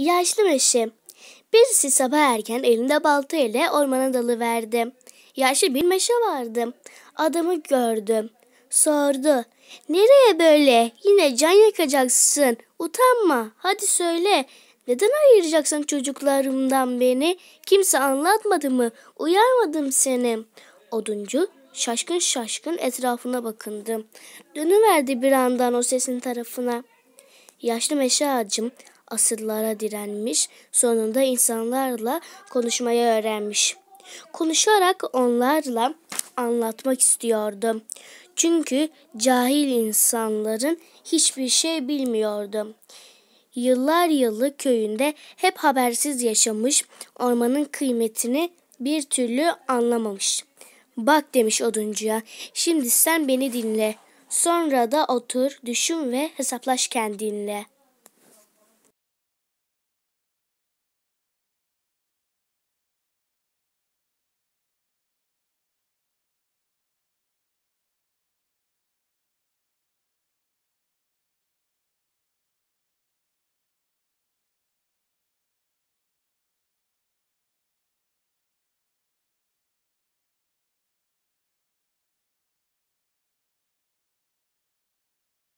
Yaşlı meşe. Birisi sabah erken elinde balta ile ormana dalıverdi. Yaşlı bir meşe vardı. Adamı gördü. Sordu. Nereye böyle? Yine can yakacaksın. Utanma. Hadi söyle. Neden ayıracaksın çocuklarımdan beni? Kimse anlatmadı mı? Uyarmadım seni. Oduncu şaşkın şaşkın etrafına bakındı. Dönüverdi bir andan o sesin tarafına. Yaşlı meşe ağacım asırlara direnmiş, sonunda insanlarla konuşmayı öğrenmiş. Konuşarak onlarla anlatmak istiyordum. Çünkü cahil insanların hiçbir şey bilmiyordum. Yıllar yılı köyünde hep habersiz yaşamış, ormanın kıymetini bir türlü anlamamış. Bak demiş oduncuya, şimdi sen beni dinle. Sonra da otur, düşün ve hesaplaş kendinle.''